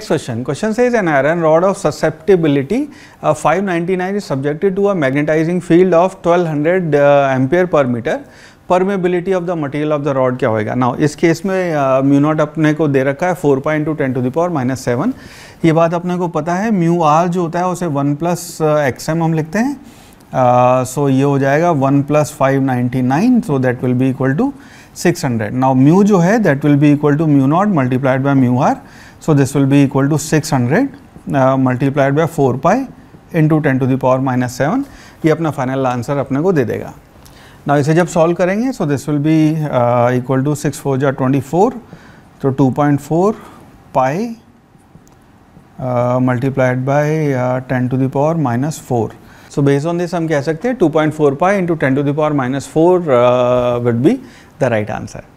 question question Question says an rod of susceptibility five ninety 599 is subjected to a magnetising field of 1200 hundred ampere per metre permeability of the material of the rod क्या होएगा now इस case में mu uh, not अपने को दे रखा है four point two ten to the power minus seven ये बात अपने को पता है म्यू आर जो होता है उसे वन प्लस एक्स एम हम लिखते हैं सो uh, so ये हो जाएगा one plus five ninety nine so that will be equal to six hundred now mu जो है that will be equal to mu not multiplied by mu r So this will be equal to 600 uh, multiplied by 4 pi into ten to the power minus seven ये अपना final answer अपने को दे देगा ना इसे जब सॉल्व करेंगे so this will be equal to six four जा ट्वेंटी फोर तो two point four pi multiplied by ten to the power minus four so based on this हम कह सकते हैं two point four pi into ten to the power minus four would be the right answer